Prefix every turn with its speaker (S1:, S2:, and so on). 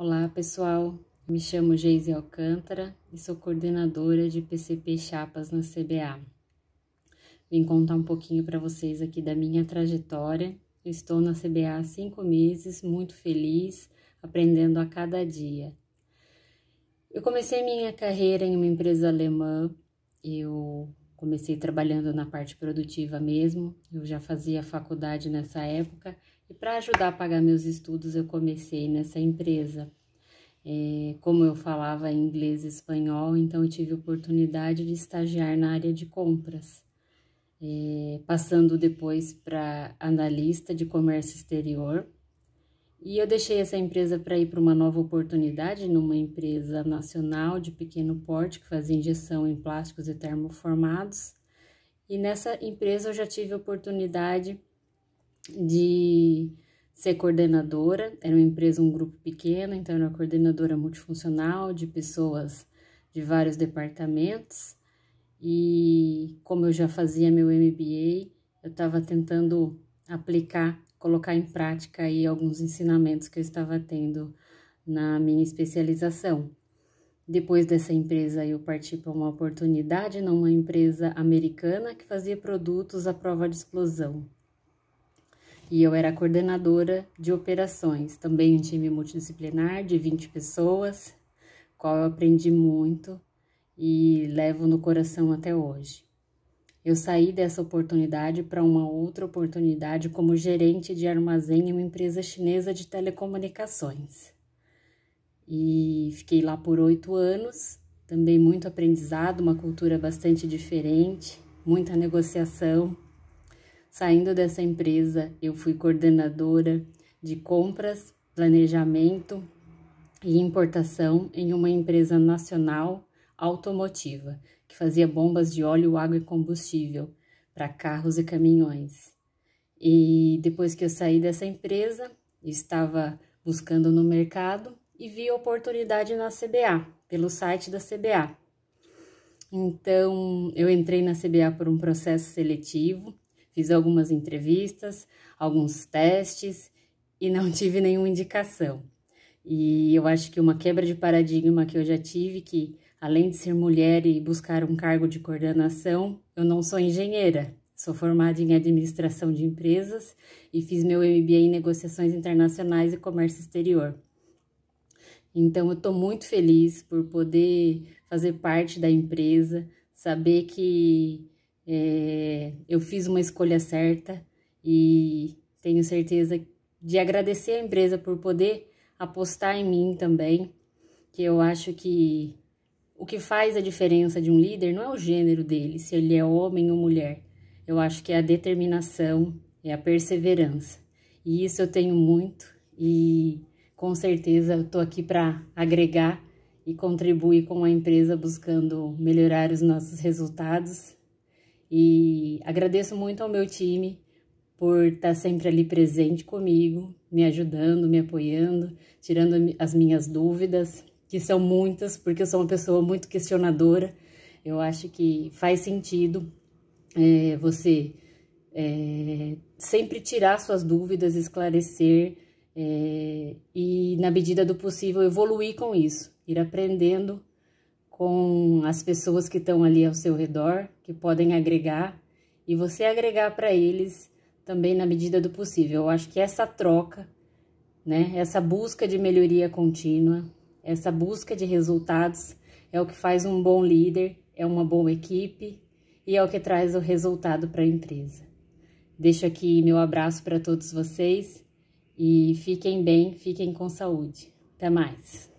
S1: Olá pessoal, me chamo Geise Alcântara e sou coordenadora de PCP Chapas na CBA. Vim contar um pouquinho para vocês aqui da minha trajetória. Eu estou na CBA há cinco meses, muito feliz, aprendendo a cada dia. Eu comecei minha carreira em uma empresa alemã, eu Comecei trabalhando na parte produtiva mesmo, eu já fazia faculdade nessa época e para ajudar a pagar meus estudos eu comecei nessa empresa. É, como eu falava inglês e espanhol, então eu tive oportunidade de estagiar na área de compras, é, passando depois para analista de comércio exterior e eu deixei essa empresa para ir para uma nova oportunidade numa empresa nacional de pequeno porte que fazia injeção em plásticos e termoformados. E nessa empresa eu já tive a oportunidade de ser coordenadora. Era uma empresa, um grupo pequeno, então era coordenadora multifuncional de pessoas de vários departamentos. E como eu já fazia meu MBA, eu estava tentando aplicar colocar em prática aí alguns ensinamentos que eu estava tendo na minha especialização. Depois dessa empresa, eu parti para uma oportunidade numa empresa americana que fazia produtos à prova de explosão. E eu era coordenadora de operações, também um time multidisciplinar de 20 pessoas, qual eu aprendi muito e levo no coração até hoje. Eu saí dessa oportunidade para uma outra oportunidade como gerente de armazém em uma empresa chinesa de telecomunicações. E fiquei lá por oito anos, também muito aprendizado, uma cultura bastante diferente, muita negociação. Saindo dessa empresa, eu fui coordenadora de compras, planejamento e importação em uma empresa nacional automotiva, que fazia bombas de óleo, água e combustível para carros e caminhões. E depois que eu saí dessa empresa, estava buscando no mercado e vi a oportunidade na CBA, pelo site da CBA. Então, eu entrei na CBA por um processo seletivo, fiz algumas entrevistas, alguns testes e não tive nenhuma indicação. E eu acho que uma quebra de paradigma que eu já tive que Além de ser mulher e buscar um cargo de coordenação, eu não sou engenheira. Sou formada em administração de empresas e fiz meu MBA em negociações internacionais e comércio exterior. Então, eu estou muito feliz por poder fazer parte da empresa, saber que é, eu fiz uma escolha certa e tenho certeza de agradecer a empresa por poder apostar em mim também, que eu acho que o que faz a diferença de um líder não é o gênero dele, se ele é homem ou mulher. Eu acho que é a determinação, é a perseverança. E isso eu tenho muito e com certeza eu estou aqui para agregar e contribuir com a empresa buscando melhorar os nossos resultados. E agradeço muito ao meu time por estar tá sempre ali presente comigo, me ajudando, me apoiando, tirando as minhas dúvidas, que são muitas, porque eu sou uma pessoa muito questionadora. Eu acho que faz sentido é, você é, sempre tirar suas dúvidas, esclarecer é, e, na medida do possível, evoluir com isso, ir aprendendo com as pessoas que estão ali ao seu redor, que podem agregar, e você agregar para eles também na medida do possível. Eu acho que essa troca, né, essa busca de melhoria contínua essa busca de resultados é o que faz um bom líder, é uma boa equipe e é o que traz o resultado para a empresa. Deixo aqui meu abraço para todos vocês e fiquem bem, fiquem com saúde. Até mais!